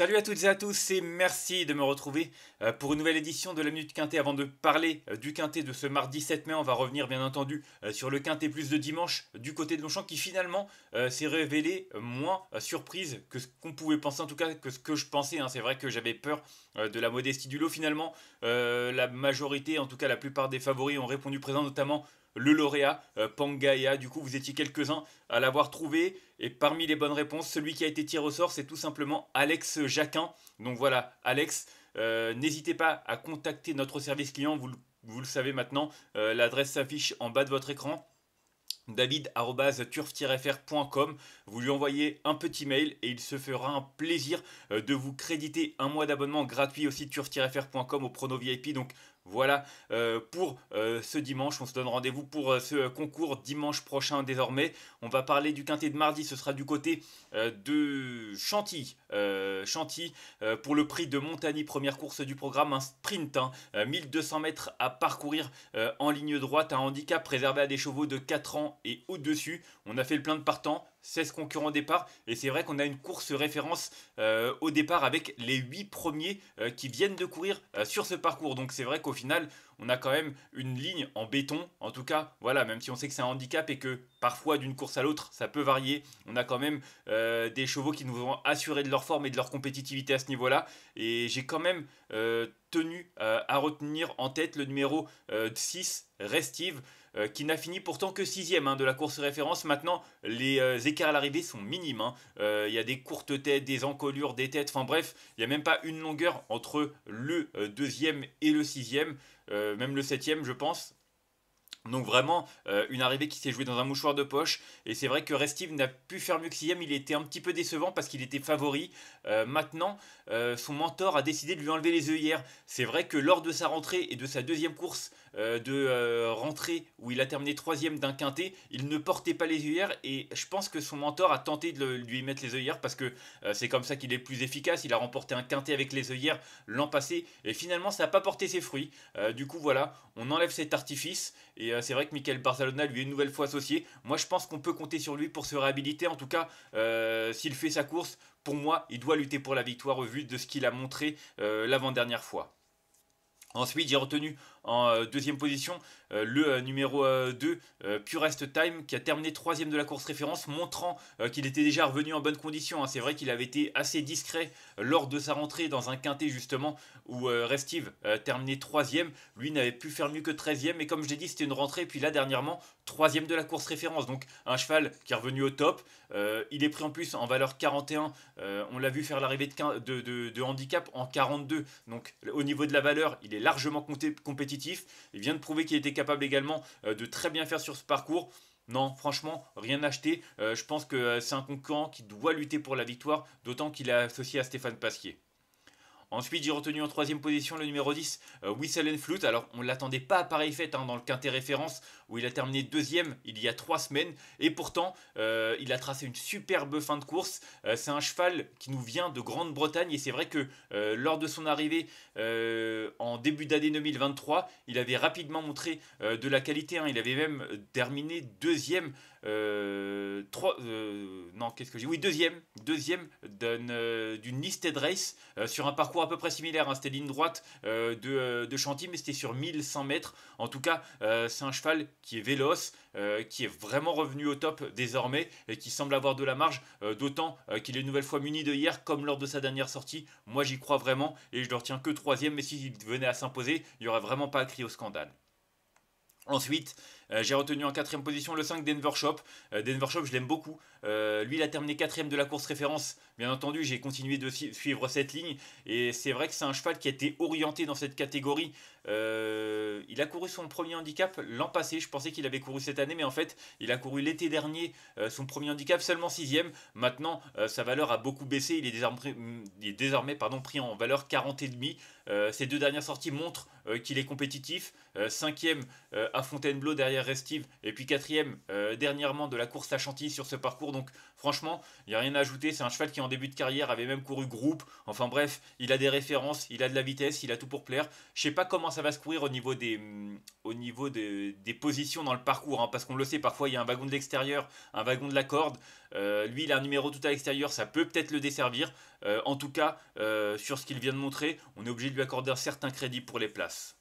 Salut à toutes et à tous et merci de me retrouver euh, pour une nouvelle édition de la Minute Quintet. Avant de parler euh, du Quintet de ce mardi 7 mai, on va revenir bien entendu euh, sur le Quintet plus de dimanche du côté de Longchamp qui finalement s'est révélé moins surprise que ce qu'on pouvait penser, en tout cas que ce que je pensais. Hein. C'est vrai que j'avais peur de la modestie du lot. Finalement, la majorité, en tout cas la plupart des favoris ont répondu présent, notamment le lauréat euh, Pangaea, Du coup, vous étiez quelques-uns à l'avoir trouvé. Et parmi les bonnes réponses, celui qui a été tiré au sort, c'est tout simplement Alex Jacquin. Donc voilà, Alex, euh, n'hésitez pas à contacter notre service client. Vous, vous le savez maintenant, euh, l'adresse s'affiche en bas de votre écran david.turf-fr.com. Vous lui envoyez un petit mail et il se fera un plaisir de vous créditer un mois d'abonnement gratuit aussi turf-fr.com au prono VIP. Donc voilà euh, pour euh, ce dimanche. On se donne rendez-vous pour euh, ce concours dimanche prochain désormais. On va parler du quintet de mardi. Ce sera du côté de Chantilly. Chantilly pour le prix de Montagny, première course du programme. Un sprint, 1200 hein. mètres à parcourir en ligne droite. Un handicap réservé à des chevaux de 4 ans et au-dessus. On a fait le plein de partants. 16 concurrents au départ. Et c'est vrai qu'on a une course référence euh, au départ avec les 8 premiers euh, qui viennent de courir euh, sur ce parcours. Donc c'est vrai qu'au final, on a quand même une ligne en béton. En tout cas, voilà, même si on sait que c'est un handicap et que parfois d'une course à l'autre, ça peut varier. On a quand même des chevaux qui nous ont assuré de leur forme et de leur compétitivité à ce niveau-là. Et j'ai quand même tenu à retenir en tête le numéro 6, Restive. Euh, qui n'a fini pourtant que sixième hein, de la course référence. Maintenant, les euh, écarts à l'arrivée sont minimes. Hein. Euh, il y a des courtes têtes, des encolures, des têtes. Enfin bref, il n'y a même pas une longueur entre le deuxième et le sixième, même le septième, je pense. Donc vraiment, euh, une arrivée qui s'est jouée dans un mouchoir de poche. Et c'est vrai que Restive n'a pu faire mieux que sixième. Il était un petit peu décevant parce qu'il était favori. Euh, maintenant, euh, son mentor a décidé de lui enlever les œillères. C'est vrai que lors de sa rentrée et de sa deuxième course de rentrée où il a terminé troisième d'un quintet, il ne portait pas les œillères. Et je pense que son mentor a tenté de lui mettre les œillères parce que c'est comme ça qu'il est plus efficace. Il a remporté un quintet avec les œillères l'an passé. Et finalement, ça n'a pas porté ses fruits. du coup, voilà, on enlève cet artifice. Et et euh, c'est vrai que Michael Barcelona lui est une nouvelle fois associé. Moi, je pense qu'on peut compter sur lui pour se réhabiliter. En tout cas, euh, s'il fait sa course, pour moi, il doit lutter pour la victoire au vu de ce qu'il a montré euh, l'avant-dernière fois. Ensuite, j'ai retenu en euh, deuxième position, euh, le euh, numéro 2, Purest Time, qui a terminé troisième de la course référence, montrant qu'il était déjà revenu en bonne condition. Hein. C'est vrai qu'il avait été assez discret lors de sa rentrée dans un quintet justement où Restive terminait troisième. Lui n'avait pu faire mieux que 13e. Et comme je l'ai dit, c'était une rentrée. Puis là, dernièrement, troisième de la course référence. Donc un cheval qui est revenu au top. il est pris en plus en valeur 41. on l'a vu faire l'arrivée de, de, handicap en 42. Donc au niveau de la valeur, il est largement compétitif il vient de prouver qu'il était capable également euh, de très bien faire sur ce parcours. Non, franchement, rien acheté. Euh, je pense que euh, c'est un concurrent qui doit lutter pour la victoire, d'autant qu'il est associé à Stéphane Pasquier. Ensuite, j'ai retenu en troisième position le numéro 10, euh, Whistle and Flute. Alors, on ne l'attendait pas à pareille fête hein, dans le quintet référence, où il a terminé deuxième il y a trois semaines. Et pourtant, euh, il a tracé une superbe fin de course. Euh, c'est un cheval qui nous vient de Grande-Bretagne. Et c'est vrai que lors de son arrivée en début d'année 2023, il avait rapidement montré de la qualité. Hein. Il avait même terminé deuxième euh, euh, non, qu'est-ce que j'ai Oui, deuxième, deuxième euh, d'une euh, de race sur un parcours à peu près similaire. Hein, c'était ligne droite euh, de, de, Chantilly, mais c'était sur 1100 mètres. En tout cas, c'est un cheval qui est véloce, qui est vraiment revenu au top désormais et qui semble avoir de la marge, d'autant qu'il est une nouvelle fois muni de hier, comme lors de sa dernière sortie. Moi, j'y crois vraiment et je ne retiens que troisième, mais s'il venait à s'imposer, il n'y aurait vraiment pas à crier au scandale. Ensuite, euh, j'ai retenu en quatrième position le 5 Denver Shop. Euh, Denver Shop, je l'aime beaucoup. Euh, lui, il a terminé quatrième de la course référence. Bien entendu, j'ai continué de suivre cette ligne. Et c'est vrai que c'est un cheval qui a été orienté dans cette catégorie. il a couru son premier handicap l'an passé. Je pensais qu'il avait couru cette année, mais en fait, il a couru l'été dernier son premier handicap seulement 6 sixième. Maintenant, sa valeur a beaucoup baissé. Il est désormais, pardon, pris en valeur 40 et demi. ses deux dernières sorties montrent qu'il est compétitif. 5 cinquième à Fontainebleau derrière Restive, et puis quatrième euh, dernièrement de la course à Chantilly sur ce parcours. Donc franchement, il n'y a rien à ajouter. C'est un cheval qui en début de carrière avait même couru groupe. Enfin bref, il a des références, il a de la vitesse, il a tout pour plaire. Je sais pas comment ça va se courir au niveau des, mm, au niveau des positions dans le parcours, hein, parce qu'on le sait, parfois il y a un wagon de l'extérieur, un wagon de la corde. Euh, lui, il a un numéro tout à l'extérieur, ça peut peut-être le desservir. Euh, en tout cas, sur ce qu'il vient de montrer, on est obligé de lui accorder un certain crédit pour les places.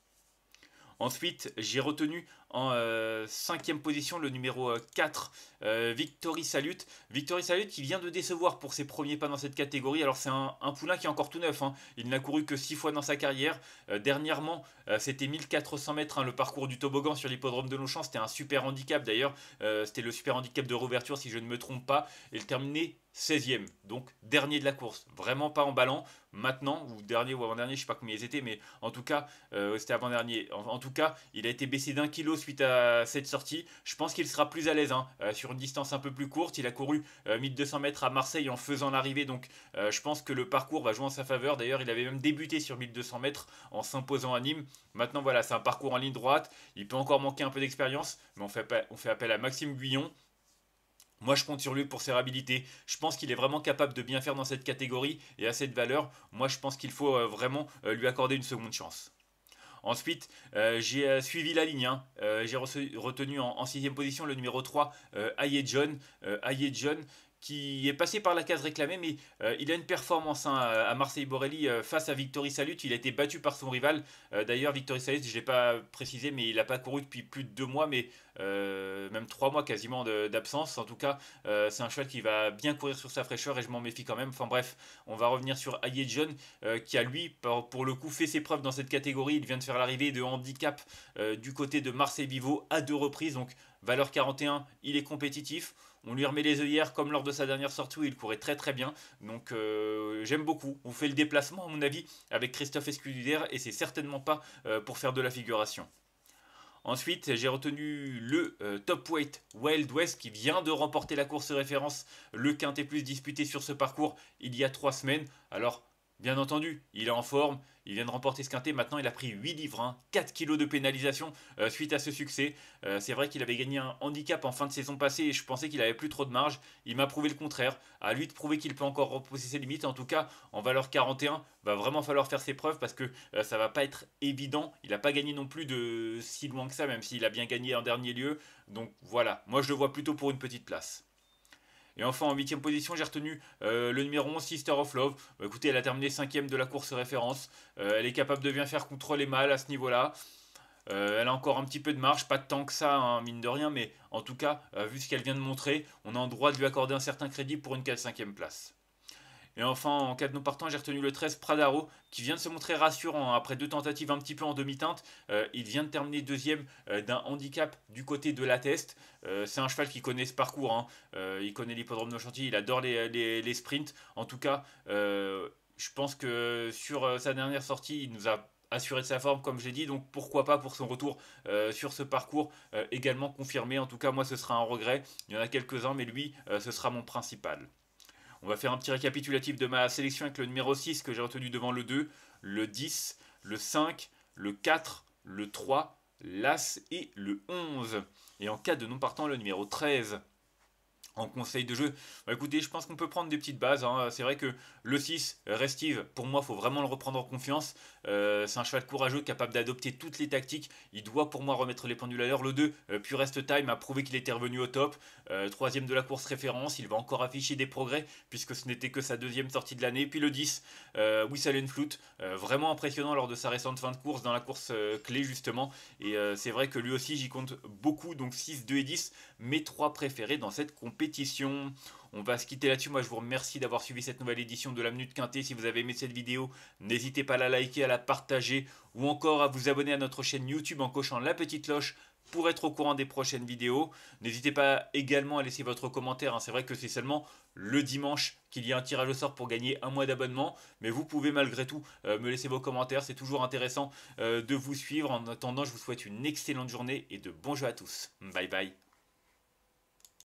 Ensuite, j'ai retenu en euh, cinquième position, le numéro 4, euh, euh, Victory Salute. Victory Salute qui vient de décevoir pour ses premiers pas dans cette catégorie. Alors c'est un, poulain qui est encore tout neuf. Hein. Il n'a couru que 6 fois dans sa carrière. dernièrement, c'était 1400 mètres, hein, le parcours du toboggan sur l'hippodrome de Longchamp. C'était un super handicap d'ailleurs. c'était le super handicap de rouverture si je ne me trompe pas. Et le terminé 16e, donc dernier de la course, vraiment pas en ballant. Maintenant, ou dernier ou avant-dernier, je sais pas combien ils étaient, mais en tout cas, euh, c'était avant-dernier. En, tout cas, il a été baissé d'un kilo suite à cette sortie. Je pense qu'il sera plus à l'aise hein, euh, sur une distance un peu plus courte. Il a couru 1200 euh, mètres à Marseille en faisant l'arrivée, donc je pense que le parcours va jouer en sa faveur. D'ailleurs, il avait même débuté sur 1200 mètres en s'imposant à Nîmes. Maintenant, voilà, c'est un parcours en ligne droite. Il peut encore manquer un peu d'expérience, mais on fait, on fait appel à Maxime Guyon. Moi, je compte sur lui pour ses habilités. Je pense qu'il est vraiment capable de bien faire dans cette catégorie et à cette valeur. Moi, je pense qu'il faut euh, vraiment euh, lui accorder une seconde chance. Ensuite, euh, j'ai suivi la ligne. Hein. j'ai retenu en, sixième position le numéro 3, Aye John. Aye John qui est passé par la case réclamée, mais euh, il a une performance hein, à Marseille-Borelli euh, face à Victory Salut. Il a été battu par son rival. Euh, d'ailleurs, Victory Salut, je ne l'ai pas précisé, mais il n'a pas couru depuis plus de deux mois, mais même trois mois quasiment d'absence. En tout cas, c'est un cheval qui va bien courir sur sa fraîcheur et je m'en méfie quand même. Enfin bref, on va revenir sur Aye John, qui a lui, pour, le coup, fait ses preuves dans cette catégorie. Il vient de faire l'arrivée de handicap du côté de Marseille-Vivo à deux reprises. Donc, valeur 41, il est compétitif. On lui remet les œillères comme lors de sa dernière sortie où il courait très très bien. Donc euh, j'aime beaucoup. On fait le déplacement à mon avis avec Christophe Escudier et c'est certainement pas euh, pour faire de la figuration. Ensuite, j'ai retenu le euh, top weight Wild West qui vient de remporter la course référence, le quintet plus disputé sur ce parcours il y a trois semaines. Alors Bien entendu, il est en forme, il vient de remporter ce quintet, maintenant il a pris 8 livres, 4 hein. kilos de pénalisation euh, suite à ce succès. Euh, c'est vrai qu'il avait gagné un handicap en fin de saison passée et je pensais qu'il avait plus trop de marge. Il m'a prouvé le contraire, à lui de prouver qu'il peut encore repousser ses limites. En tout cas, en valeur 41, va vraiment falloir faire ses preuves parce que ça euh, ça va pas être évident. Il n'a pas gagné non plus de si loin que ça, même s'il a bien gagné en dernier lieu. Donc voilà, moi je le vois plutôt pour une petite place. Et enfin, en 8 position, j'ai retenu euh, le numéro 11, Sister of Love. Bah, écoutez, elle a terminé 5 de la course référence. Euh, elle est capable de bien faire contre les mâles à ce niveau-là. Euh, elle a encore un petit peu de marge, pas tant que ça, hein, mine de rien, mais en tout cas, vu ce qu'elle vient de montrer, on a en droit de lui accorder un certain crédit pour une 4 5 place. Et enfin, en cas de non partant, j'ai retenu le 13 Pradaro, qui vient de se montrer rassurant après deux tentatives un petit peu en demi-teinte. Euh, il vient de terminer deuxième euh, d'un handicap du côté de la test. Euh, c'est un cheval qui connaît ce parcours. Hein. il connaît l'hippodrome de Chantilly, il adore les, sprints. En tout cas, je pense que sur sa dernière sortie, il nous a assuré de sa forme, comme j'ai dit. Donc pourquoi pas pour son retour sur ce parcours également confirmé. En tout cas, moi, ce sera un regret. Il y en a quelques-uns, mais lui, ce sera mon principal. On va faire un petit récapitulatif de ma sélection avec le numéro 6 que j'ai retenu devant le 2, le 10, le 5, le 4, le 3, l'As et le 11. Et en cas de non partant, le numéro 13 en conseil de jeu. Bah, écoutez, je pense qu'on peut prendre des petites bases. Hein. C'est vrai que le 6, Restive, pour moi, faut vraiment le reprendre en confiance. Euh, c'est un cheval courageux, capable d'adopter toutes les tactiques. Il doit pour moi remettre les pendules à l'heure. Le 2, puis euh, Purest Time, a prouvé qu'il était revenu au top. Euh, troisième de la course référence, il va encore afficher des progrès, puisque ce n'était que sa deuxième sortie de l'année. Puis le 10, Whistle and Flute, vraiment impressionnant lors de sa récente fin de course dans la course clé, justement. Et c'est vrai que lui aussi, j'y compte beaucoup, donc 6, 2 et 10, mes trois préférés dans cette compétition. On va se quitter là-dessus. Moi, je vous remercie d'avoir suivi cette nouvelle édition de la Minute Quintée. Si vous avez aimé cette vidéo, n'hésitez pas à la liker, à la partager ou encore à vous abonner à notre chaîne YouTube en cochant la petite cloche pour être au courant des prochaines vidéos. N'hésitez pas également à laisser votre commentaire. Hein. C'est vrai que c'est seulement le dimanche qu'il y a un tirage au sort pour gagner un mois d'abonnement. Mais vous pouvez malgré tout euh, me laisser vos commentaires. C'est toujours intéressant euh, de vous suivre. En attendant, je vous souhaite une excellente journée et de bons jeux à tous. Bye bye.